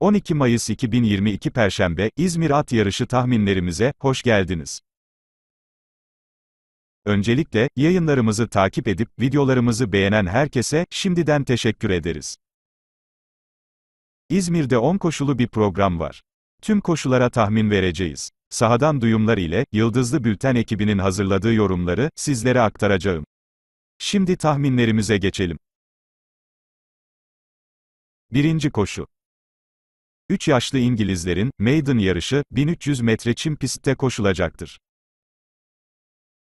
12 Mayıs 2022 Perşembe, İzmir At Yarışı tahminlerimize, hoş geldiniz. Öncelikle, yayınlarımızı takip edip, videolarımızı beğenen herkese, şimdiden teşekkür ederiz. İzmir'de 10 koşulu bir program var. Tüm koşulara tahmin vereceğiz. Sahadan duyumlar ile, Yıldızlı Bülten ekibinin hazırladığı yorumları, sizlere aktaracağım. Şimdi tahminlerimize geçelim. Birinci koşu. 3 yaşlı İngilizlerin, Maiden yarışı, 1300 metre çim pistte koşulacaktır.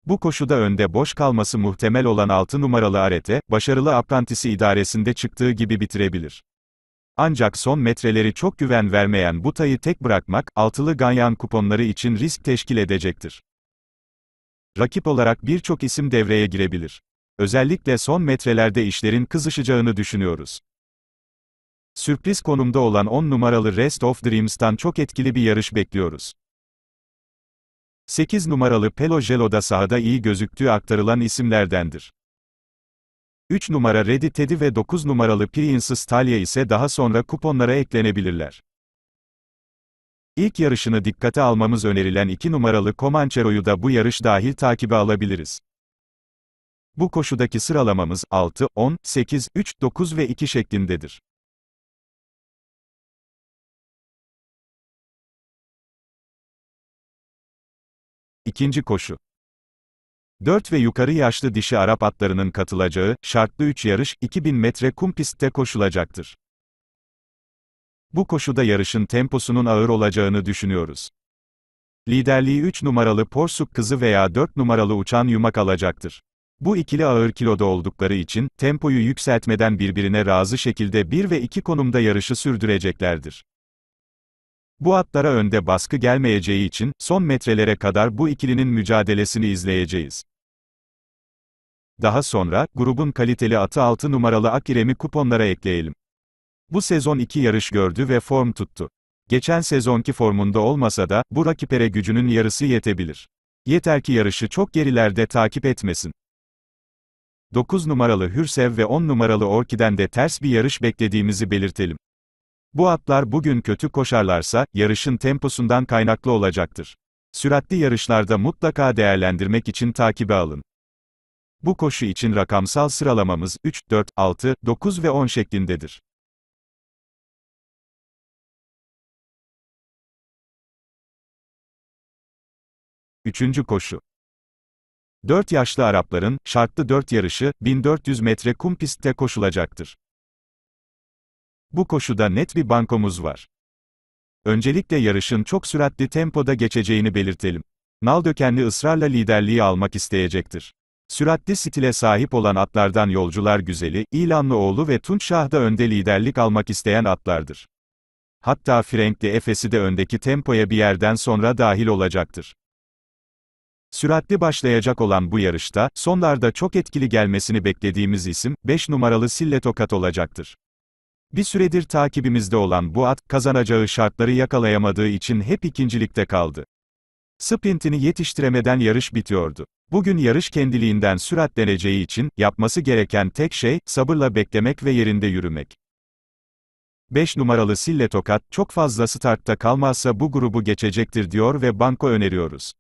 Bu koşuda önde boş kalması muhtemel olan 6 numaralı Arete, başarılı aprantisi idaresinde çıktığı gibi bitirebilir. Ancak son metreleri çok güven vermeyen bu tayı tek bırakmak, altılı ganyan kuponları için risk teşkil edecektir. Rakip olarak birçok isim devreye girebilir. Özellikle son metrelerde işlerin kızışacağını düşünüyoruz. Sürpriz konumda olan 10 numaralı Rest of Dreams'tan çok etkili bir yarış bekliyoruz. 8 numaralı Pelo Jelo da sahada iyi gözüktüğü aktarılan isimlerdendir. 3 numara Reddy Teddy ve 9 numaralı Princess Talia ise daha sonra kuponlara eklenebilirler. İlk yarışını dikkate almamız önerilen 2 numaralı Comanchero'yu da bu yarış dahil takibe alabiliriz. Bu koşudaki sıralamamız 6, 10, 8, 3, 9 ve 2 şeklindedir. İkinci koşu. 4 ve yukarı yaşlı dişi Arap atlarının katılacağı, şartlı 3 yarış, 2000 metre kum pistte koşulacaktır. Bu koşuda yarışın temposunun ağır olacağını düşünüyoruz. Liderliği 3 numaralı Porsuk kızı veya 4 numaralı uçan yumak alacaktır. Bu ikili ağır kiloda oldukları için, tempoyu yükseltmeden birbirine razı şekilde 1 ve 2 konumda yarışı sürdüreceklerdir. Bu atlara önde baskı gelmeyeceği için, son metrelere kadar bu ikilinin mücadelesini izleyeceğiz. Daha sonra, grubun kaliteli atı 6 numaralı Akirem'i kuponlara ekleyelim. Bu sezon iki yarış gördü ve form tuttu. Geçen sezonki formunda olmasa da, bu rakipere gücünün yarısı yetebilir. Yeter ki yarışı çok gerilerde takip etmesin. 9 numaralı Hürsev ve 10 numaralı Orki'den de ters bir yarış beklediğimizi belirtelim. Bu atlar bugün kötü koşarlarsa, yarışın temposundan kaynaklı olacaktır. Süratli yarışlarda mutlaka değerlendirmek için takibe alın. Bu koşu için rakamsal sıralamamız 3, 4, 6, 9 ve 10 şeklindedir. Üçüncü koşu. 4 yaşlı Arapların, şartlı 4 yarışı, 1400 metre kum pistte koşulacaktır. Bu koşuda net bir bankomuz var. Öncelikle yarışın çok süratli tempoda geçeceğini belirtelim. Naldökenli ısrarla liderliği almak isteyecektir. Süratli stile sahip olan atlardan yolcular güzeli, İlanlıoğlu ve Tunç Şah da önde liderlik almak isteyen atlardır. Hatta Frenkli Efes'i de öndeki tempoya bir yerden sonra dahil olacaktır. Süratli başlayacak olan bu yarışta, sonlarda çok etkili gelmesini beklediğimiz isim, 5 numaralı Silletokat olacaktır. Bir süredir takibimizde olan bu at, kazanacağı şartları yakalayamadığı için hep ikincilikte kaldı. Sprintini yetiştiremeden yarış bitiyordu. Bugün yarış kendiliğinden süratleneceği için, yapması gereken tek şey, sabırla beklemek ve yerinde yürümek. 5 numaralı Sille Tokat, çok fazla startta kalmazsa bu grubu geçecektir diyor ve banko öneriyoruz.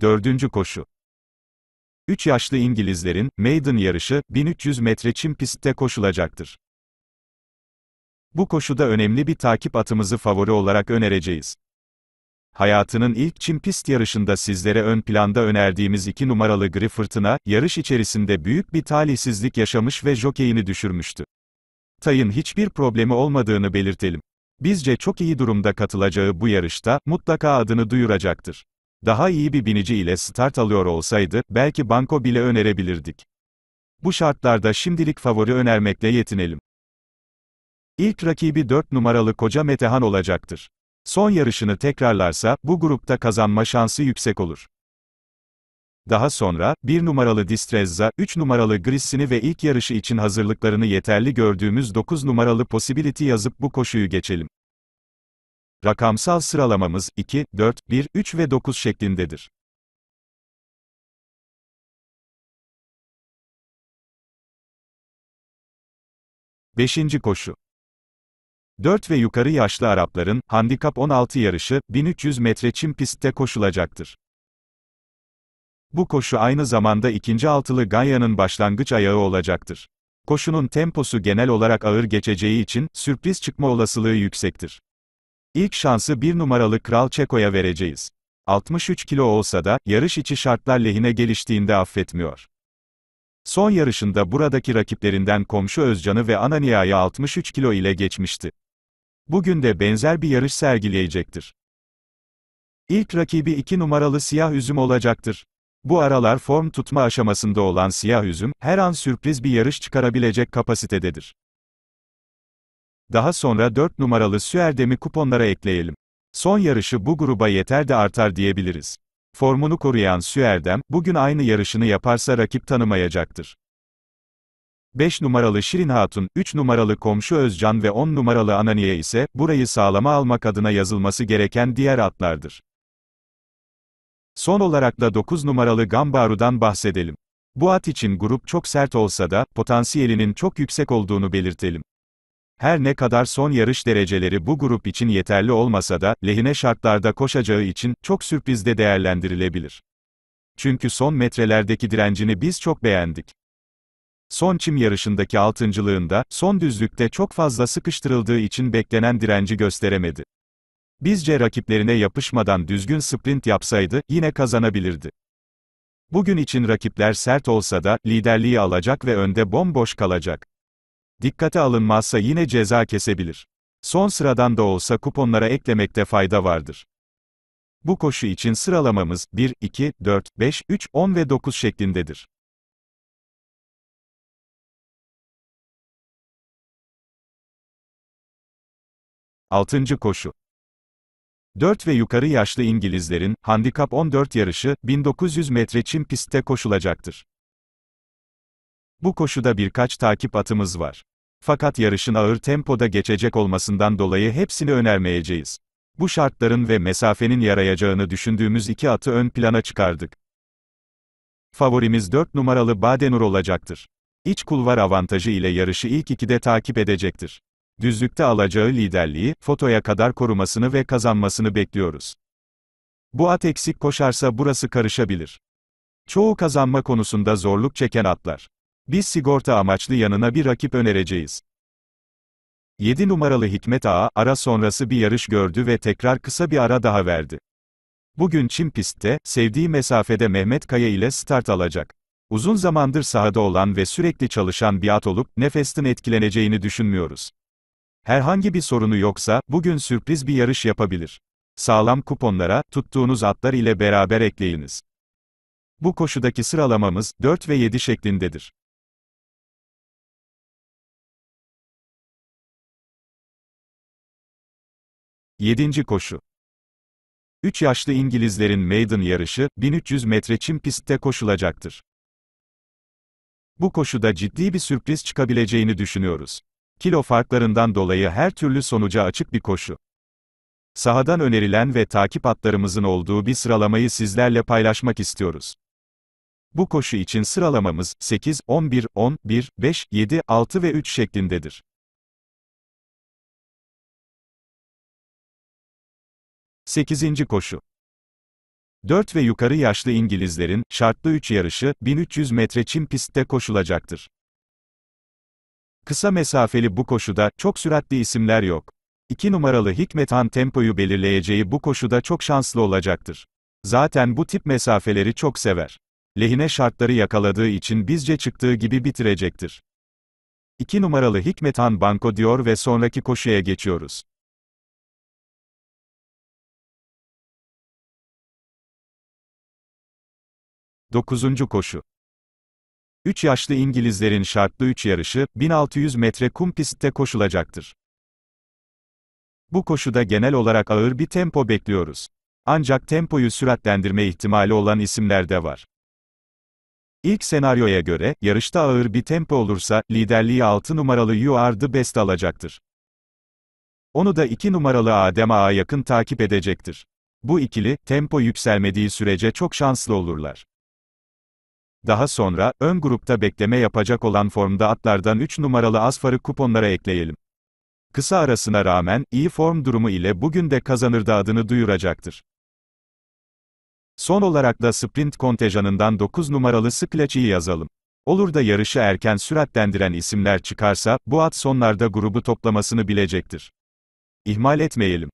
Dördüncü koşu. 3 yaşlı İngilizlerin, Maiden yarışı, 1300 metre çim pistte koşulacaktır. Bu koşuda önemli bir takip atımızı favori olarak önereceğiz. Hayatının ilk çim pist yarışında sizlere ön planda önerdiğimiz 2 numaralı gri fırtına, yarış içerisinde büyük bir talihsizlik yaşamış ve jokeyini düşürmüştü. Tay'ın hiçbir problemi olmadığını belirtelim. Bizce çok iyi durumda katılacağı bu yarışta, mutlaka adını duyuracaktır. Daha iyi bir binici ile start alıyor olsaydı, belki banko bile önerebilirdik. Bu şartlarda şimdilik favori önermekle yetinelim. İlk rakibi 4 numaralı Koca Metehan olacaktır. Son yarışını tekrarlarsa, bu grupta kazanma şansı yüksek olur. Daha sonra, 1 numaralı Distrezza, 3 numaralı Grissini ve ilk yarışı için hazırlıklarını yeterli gördüğümüz 9 numaralı Possibility yazıp bu koşuyu geçelim. Rakamsal sıralamamız 2, 4, 1, 3 ve 9 şeklindedir. Beşinci koşu 4 ve yukarı yaşlı Arapların, Handikap 16 yarışı, 1300 metre çim pistte koşulacaktır. Bu koşu aynı zamanda ikinci altılı Ganya'nın başlangıç ayağı olacaktır. Koşunun temposu genel olarak ağır geçeceği için, sürpriz çıkma olasılığı yüksektir. İlk şansı bir numaralı Kral Çeko'ya vereceğiz. 63 kilo olsa da, yarış içi şartlar lehine geliştiğinde affetmiyor. Son yarışında buradaki rakiplerinden komşu Özcan'ı ve Ananiyayı 63 kilo ile geçmişti. Bugün de benzer bir yarış sergileyecektir. İlk rakibi 2 numaralı siyah üzüm olacaktır. Bu aralar form tutma aşamasında olan siyah üzüm, her an sürpriz bir yarış çıkarabilecek kapasitededir. Daha sonra 4 numaralı Süerdem'i kuponlara ekleyelim. Son yarışı bu gruba yeter de artar diyebiliriz. Formunu koruyan Süerdem, bugün aynı yarışını yaparsa rakip tanımayacaktır. 5 numaralı Şirin Hatun, 3 numaralı komşu Özcan ve 10 numaralı Ananiye ise, burayı sağlama almak adına yazılması gereken diğer atlardır. Son olarak da 9 numaralı Gambaru'dan bahsedelim. Bu at için grup çok sert olsa da, potansiyelinin çok yüksek olduğunu belirtelim. Her ne kadar son yarış dereceleri bu grup için yeterli olmasa da, lehine şartlarda koşacağı için, çok sürprizde değerlendirilebilir. Çünkü son metrelerdeki direncini biz çok beğendik. Son çim yarışındaki altıncılığında, son düzlükte çok fazla sıkıştırıldığı için beklenen direnci gösteremedi. Bizce rakiplerine yapışmadan düzgün sprint yapsaydı, yine kazanabilirdi. Bugün için rakipler sert olsa da, liderliği alacak ve önde bomboş kalacak. Dikkate alınmazsa yine ceza kesebilir. Son sıradan da olsa kuponlara eklemekte fayda vardır. Bu koşu için sıralamamız 1, 2, 4, 5, 3, 10 ve 9 şeklindedir. Altıncı koşu 4 ve yukarı yaşlı İngilizlerin, handikap 14 yarışı, 1900 metre çim pistte koşulacaktır. Bu koşuda birkaç takip atımız var. Fakat yarışın ağır tempoda geçecek olmasından dolayı hepsini önermeyeceğiz. Bu şartların ve mesafenin yarayacağını düşündüğümüz iki atı ön plana çıkardık. Favorimiz 4 numaralı Badenur olacaktır. İç kulvar avantajı ile yarışı ilk ikide takip edecektir. Düzlükte alacağı liderliği, fotoya kadar korumasını ve kazanmasını bekliyoruz. Bu at eksik koşarsa burası karışabilir. Çoğu kazanma konusunda zorluk çeken atlar. Biz sigorta amaçlı yanına bir rakip önereceğiz. 7 numaralı Hikmet Ağa, ara sonrası bir yarış gördü ve tekrar kısa bir ara daha verdi. Bugün Çin pistte, sevdiği mesafede Mehmet Kaya ile start alacak. Uzun zamandır sahada olan ve sürekli çalışan bir at olup, nefesten etkileneceğini düşünmüyoruz. Herhangi bir sorunu yoksa, bugün sürpriz bir yarış yapabilir. Sağlam kuponlara, tuttuğunuz atlar ile beraber ekleyiniz. Bu koşudaki sıralamamız, 4 ve 7 şeklindedir. 7. koşu 3 yaşlı İngilizlerin maiden yarışı 1300 metre çim pistte koşulacaktır. Bu koşuda ciddi bir sürpriz çıkabileceğini düşünüyoruz. Kilo farklarından dolayı her türlü sonuca açık bir koşu. Sahadan önerilen ve takip atlarımızın olduğu bir sıralamayı sizlerle paylaşmak istiyoruz. Bu koşu için sıralamamız 8, 11, 10, 1, 5, 7, 6 ve 3 şeklindedir. 8. koşu 4 ve yukarı yaşlı İngilizlerin, şartlı 3 yarışı, 1300 metre çim pistte koşulacaktır. Kısa mesafeli bu koşuda, çok süratli isimler yok. 2 numaralı Hikmet Han tempoyu belirleyeceği bu koşuda çok şanslı olacaktır. Zaten bu tip mesafeleri çok sever. Lehine şartları yakaladığı için bizce çıktığı gibi bitirecektir. 2 numaralı Hikmet Han banko diyor ve sonraki koşuya geçiyoruz. 9. koşu. 3 yaşlı İngilizlerin şartlı 3 yarışı 1600 metre kum pistte koşulacaktır. Bu koşuda genel olarak ağır bir tempo bekliyoruz. Ancak tempoyu süratlendirme ihtimali olan isimler de var. İlk senaryoya göre, yarışta ağır bir tempo olursa, liderliği 6 numaralı You Are The Best alacaktır. Onu da 2 numaralı Adem Ağa yakın takip edecektir. Bu ikili, tempo yükselmediği sürece çok şanslı olurlar. Daha sonra, ön grupta bekleme yapacak olan formda atlardan 3 numaralı Asfarı kuponlara ekleyelim. Kısa arasına rağmen, iyi form durumu ile bugün de kazanır da adını duyuracaktır. Son olarak da sprint kontenjanından 9 numaralı Skleçi'yi yazalım. Olur da yarışı erken süratlendiren isimler çıkarsa, bu at sonlarda grubu toplamasını bilecektir. İhmal etmeyelim.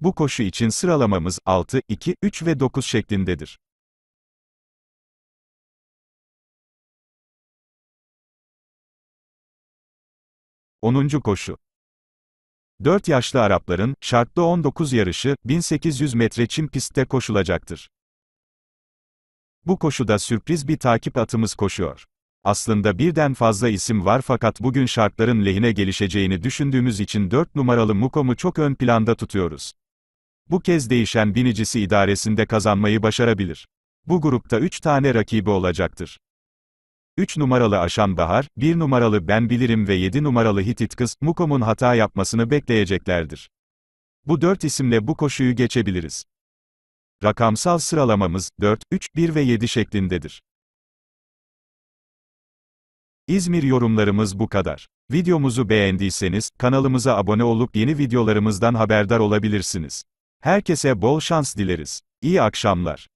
Bu koşu için sıralamamız 6, 2, 3 ve 9 şeklindedir. 10. koşu. 4 yaşlı Arapların, şartlı 19 yarışı, 1800 metre çim pistte koşulacaktır. Bu koşuda sürpriz bir takip atımız koşuyor. Aslında birden fazla isim var fakat bugün şartların lehine gelişeceğini düşündüğümüz için 4 numaralı Mukom'u çok ön planda tutuyoruz. Bu kez değişen binicisi idaresinde kazanmayı başarabilir. Bu grupta 3 tane rakibi olacaktır. 3 numaralı Aşan Bahar, 1 numaralı Ben Bilirim ve 7 numaralı Hitit Kız, Mukom'un hata yapmasını bekleyeceklerdir. Bu dört isimle bu koşuyu geçebiliriz. Rakamsal sıralamamız 4, 3, 1 ve 7 şeklindedir. İzmir yorumlarımız bu kadar. Videomuzu beğendiyseniz, kanalımıza abone olup yeni videolarımızdan haberdar olabilirsiniz. Herkese bol şans dileriz. İyi akşamlar.